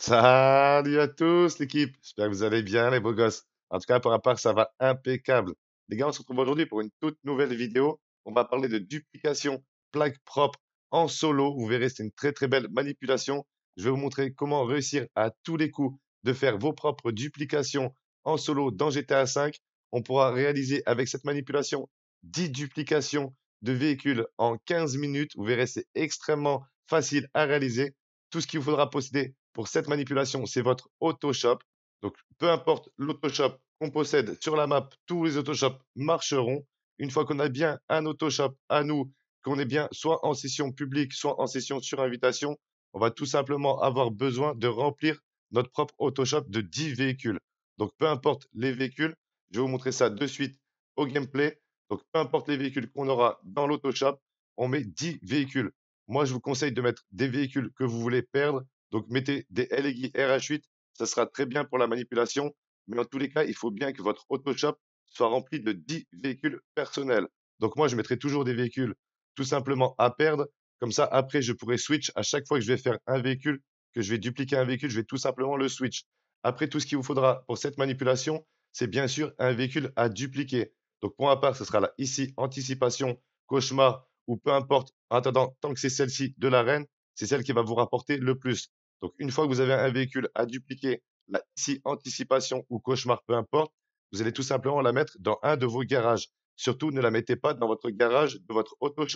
Salut à tous l'équipe, j'espère que vous allez bien les beaux gosses. En tout cas, pour la part, ça va impeccable. Les gars, on se retrouve aujourd'hui pour une toute nouvelle vidéo. On va parler de duplication plaque propre en solo. Vous verrez, c'est une très très belle manipulation. Je vais vous montrer comment réussir à tous les coups de faire vos propres duplications en solo dans GTA V. On pourra réaliser avec cette manipulation 10 duplications de véhicules en 15 minutes. Vous verrez, c'est extrêmement facile à réaliser. Tout ce qu'il faudra posséder, pour cette manipulation, c'est votre Autoshop. Donc, peu importe l'Autoshop qu'on possède sur la map, tous les Autoshops marcheront. Une fois qu'on a bien un Autoshop à nous, qu'on est bien soit en session publique, soit en session sur invitation, on va tout simplement avoir besoin de remplir notre propre Autoshop de 10 véhicules. Donc, peu importe les véhicules, je vais vous montrer ça de suite au gameplay. Donc, peu importe les véhicules qu'on aura dans l'autoshop, on met 10 véhicules. Moi, je vous conseille de mettre des véhicules que vous voulez perdre donc mettez des LEGI RH8, ça sera très bien pour la manipulation, mais en tous les cas, il faut bien que votre Autoshop soit rempli de 10 véhicules personnels. Donc moi, je mettrai toujours des véhicules tout simplement à perdre. Comme ça, après, je pourrai switch à chaque fois que je vais faire un véhicule, que je vais dupliquer un véhicule, je vais tout simplement le switch. Après, tout ce qu'il vous faudra pour cette manipulation, c'est bien sûr un véhicule à dupliquer. Donc pour ma part, ce sera là ici, anticipation, cauchemar ou peu importe. En attendant, tant que c'est celle-ci de la reine, c'est celle qui va vous rapporter le plus. Donc, une fois que vous avez un véhicule à dupliquer, la si anticipation ou cauchemar, peu importe, vous allez tout simplement la mettre dans un de vos garages. Surtout, ne la mettez pas dans votre garage de votre auto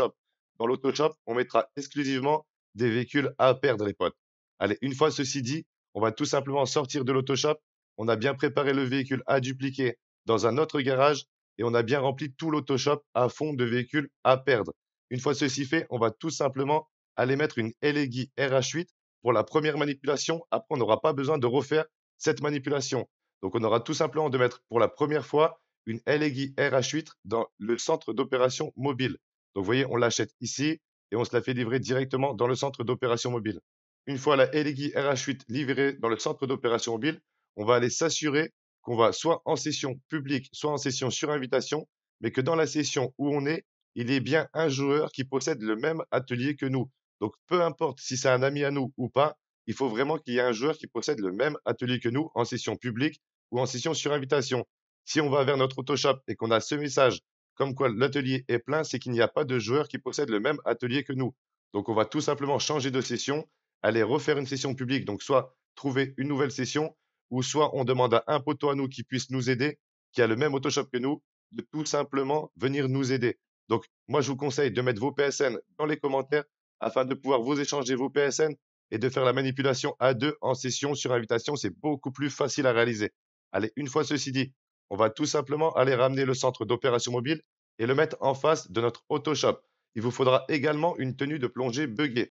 Dans lauto on mettra exclusivement des véhicules à perdre, les potes. Allez, une fois ceci dit, on va tout simplement sortir de lauto On a bien préparé le véhicule à dupliquer dans un autre garage et on a bien rempli tout l'Autoshop à fond de véhicules à perdre. Une fois ceci fait, on va tout simplement aller mettre une Legi RH8 pour la première manipulation. Après, on n'aura pas besoin de refaire cette manipulation. Donc, on aura tout simplement de mettre pour la première fois une LEGI RH8 dans le centre d'opération mobile. Donc, vous voyez, on l'achète ici et on se la fait livrer directement dans le centre d'opération mobile. Une fois la LEGI RH8 livrée dans le centre d'opération mobile, on va aller s'assurer qu'on va soit en session publique, soit en session sur invitation, mais que dans la session où on est, il y ait bien un joueur qui possède le même atelier que nous. Donc, peu importe si c'est un ami à nous ou pas, il faut vraiment qu'il y ait un joueur qui possède le même atelier que nous en session publique ou en session sur invitation. Si on va vers notre autoshop et qu'on a ce message comme quoi l'atelier est plein, c'est qu'il n'y a pas de joueur qui possède le même atelier que nous. Donc, on va tout simplement changer de session, aller refaire une session publique, donc soit trouver une nouvelle session, ou soit on demande à un poteau à nous qui puisse nous aider, qui a le même autoshop que nous, de tout simplement venir nous aider. Donc, moi, je vous conseille de mettre vos PSN dans les commentaires, afin de pouvoir vous échanger vos PSN et de faire la manipulation à deux en session sur invitation. C'est beaucoup plus facile à réaliser. Allez, une fois ceci dit, on va tout simplement aller ramener le centre d'opération mobile et le mettre en face de notre Autoshop. Il vous faudra également une tenue de plongée buggée.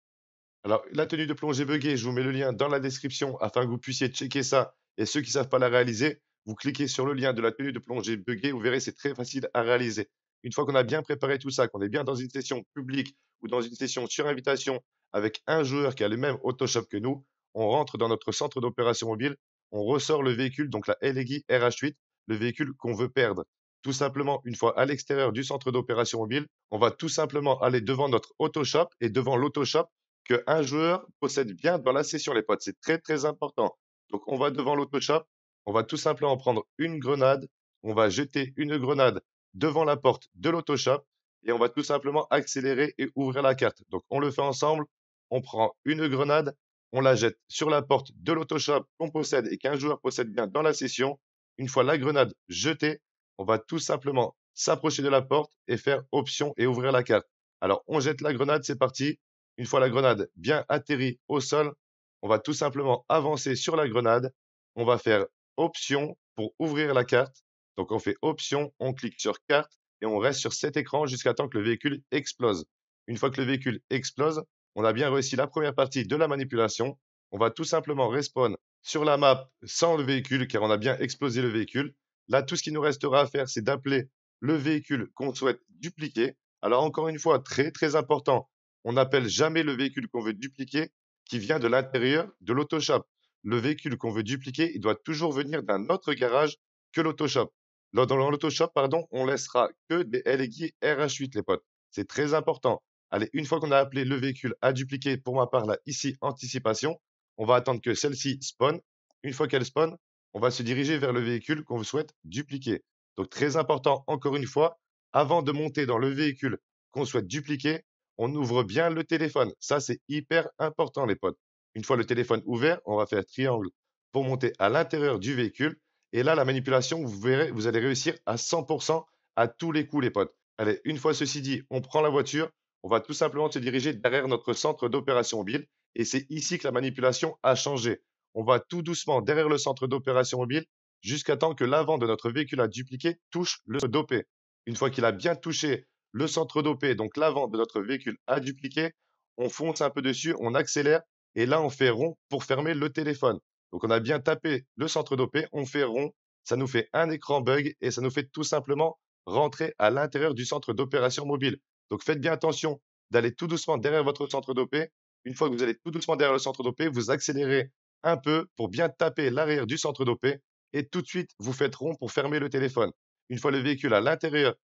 Alors, la tenue de plongée buggée, je vous mets le lien dans la description afin que vous puissiez checker ça. Et ceux qui ne savent pas la réaliser, vous cliquez sur le lien de la tenue de plongée buggée, vous verrez, c'est très facile à réaliser. Une fois qu'on a bien préparé tout ça, qu'on est bien dans une session publique ou dans une session sur invitation avec un joueur qui a le même Autoshop que nous, on rentre dans notre centre d'opération mobile, on ressort le véhicule, donc la Legi RH8, le véhicule qu'on veut perdre. Tout simplement, une fois à l'extérieur du centre d'opération mobile, on va tout simplement aller devant notre Autoshop et devant l'Autoshop qu'un joueur possède bien dans la session, les potes. C'est très, très important. Donc, on va devant l'Autoshop, on va tout simplement prendre une grenade, on va jeter une grenade devant la porte de l'autoshop et on va tout simplement accélérer et ouvrir la carte. Donc on le fait ensemble, on prend une grenade, on la jette sur la porte de l'autoshop qu'on possède et qu'un joueur possède bien dans la session. Une fois la grenade jetée, on va tout simplement s'approcher de la porte et faire option et ouvrir la carte. Alors on jette la grenade, c'est parti. Une fois la grenade bien atterrie au sol, on va tout simplement avancer sur la grenade. On va faire option pour ouvrir la carte donc, on fait option, on clique sur carte et on reste sur cet écran jusqu'à temps que le véhicule explose. Une fois que le véhicule explose, on a bien réussi la première partie de la manipulation. On va tout simplement respawn sur la map sans le véhicule car on a bien explosé le véhicule. Là, tout ce qui nous restera à faire, c'est d'appeler le véhicule qu'on souhaite dupliquer. Alors encore une fois, très très important, on n'appelle jamais le véhicule qu'on veut dupliquer qui vient de l'intérieur de l'autoshop. Le véhicule qu'on veut dupliquer, il doit toujours venir d'un autre garage que l'autoshop. Dans, l'autoshop, pardon, on laissera que des LEGI RH8, les potes. C'est très important. Allez, une fois qu'on a appelé le véhicule à dupliquer, pour ma part, là, ici, anticipation, on va attendre que celle-ci spawn. Une fois qu'elle spawn, on va se diriger vers le véhicule qu'on souhaite dupliquer. Donc, très important, encore une fois, avant de monter dans le véhicule qu'on souhaite dupliquer, on ouvre bien le téléphone. Ça, c'est hyper important, les potes. Une fois le téléphone ouvert, on va faire triangle pour monter à l'intérieur du véhicule et là, la manipulation, vous verrez, vous allez réussir à 100% à tous les coups, les potes. Allez, une fois ceci dit, on prend la voiture, on va tout simplement se diriger derrière notre centre d'opération mobile. Et c'est ici que la manipulation a changé. On va tout doucement derrière le centre d'opération mobile jusqu'à temps que l'avant de notre véhicule à dupliquer touche le dopé. Une fois qu'il a bien touché le centre dopé, donc l'avant de notre véhicule a dupliqué, on fonce un peu dessus, on accélère et là on fait rond pour fermer le téléphone. Donc on a bien tapé le centre dopé, on fait rond, ça nous fait un écran bug et ça nous fait tout simplement rentrer à l'intérieur du centre d'opération mobile. Donc faites bien attention d'aller tout doucement derrière votre centre dopé. Une fois que vous allez tout doucement derrière le centre dopé, vous accélérez un peu pour bien taper l'arrière du centre dopé et tout de suite vous faites rond pour fermer le téléphone. Une fois le véhicule à l'intérieur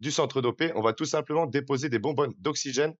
du centre dopé, on va tout simplement déposer des bonbonnes d'oxygène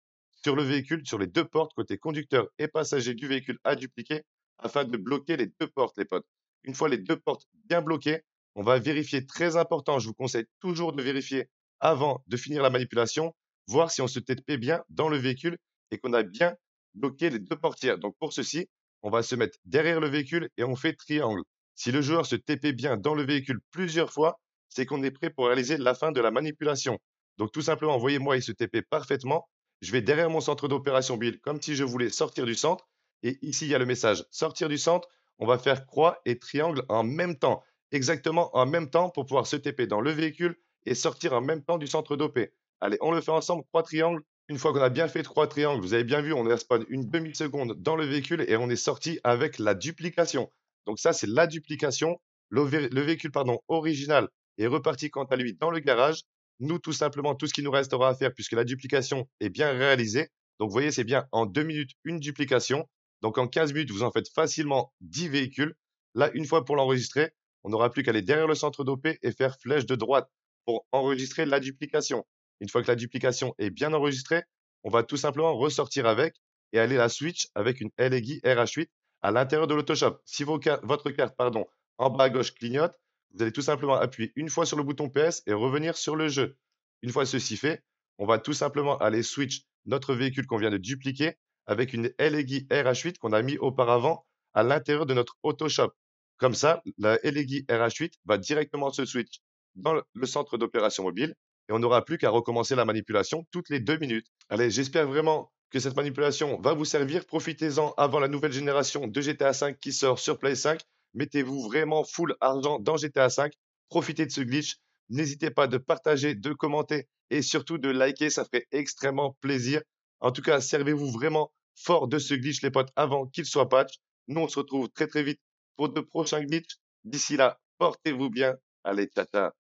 sur le véhicule, sur les deux portes, côté conducteur et passager du véhicule à dupliquer, afin de bloquer les deux portes, les potes. Une fois les deux portes bien bloquées, on va vérifier, très important, je vous conseille toujours de vérifier avant de finir la manipulation, voir si on se TP bien dans le véhicule et qu'on a bien bloqué les deux portières. Donc pour ceci, on va se mettre derrière le véhicule et on fait triangle. Si le joueur se TP bien dans le véhicule plusieurs fois, c'est qu'on est prêt pour réaliser la fin de la manipulation. Donc tout simplement, voyez-moi, il se TP parfaitement. Je vais derrière mon centre d'opération build comme si je voulais sortir du centre. Et ici, il y a le message. Sortir du centre, on va faire croix et triangle en même temps. Exactement en même temps pour pouvoir se TP dans le véhicule et sortir en même temps du centre d'OP. Allez, on le fait ensemble, croix triangle. Une fois qu'on a bien fait trois triangles, vous avez bien vu, on respawn une demi-seconde dans le véhicule et on est sorti avec la duplication. Donc ça, c'est la duplication. Le, véhicule pardon, original est reparti quant à lui dans le garage. Nous, tout simplement, tout ce qu'il nous restera à faire, puisque la duplication est bien réalisée. Donc, vous voyez, c'est bien en deux minutes une duplication. Donc en 15 minutes, vous en faites facilement 10 véhicules. Là, une fois pour l'enregistrer, on n'aura plus qu'à aller derrière le centre d'OP et faire flèche de droite pour enregistrer la duplication. Une fois que la duplication est bien enregistrée, on va tout simplement ressortir avec et aller la switch avec une LEGI RH8 à l'intérieur de l'Autoshop. Si votre carte pardon, en bas à gauche clignote, vous allez tout simplement appuyer une fois sur le bouton PS et revenir sur le jeu. Une fois ceci fait, on va tout simplement aller switch notre véhicule qu'on vient de dupliquer avec une LEGI RH8 qu'on a mis auparavant à l'intérieur de notre AutoShop. Comme ça, la LEGI RH8 va directement se switch dans le centre d'opération mobile et on n'aura plus qu'à recommencer la manipulation toutes les deux minutes. Allez, j'espère vraiment que cette manipulation va vous servir. Profitez-en avant la nouvelle génération de GTA 5 qui sort sur Play 5. Mettez-vous vraiment full argent dans GTA 5. Profitez de ce glitch. N'hésitez pas de partager, de commenter et surtout de liker. Ça ferait extrêmement plaisir. En tout cas, servez-vous vraiment fort de ce glitch, les potes, avant qu'il soit patch. Nous, on se retrouve très très vite pour de prochains glitches. D'ici là, portez-vous bien. Allez, tata.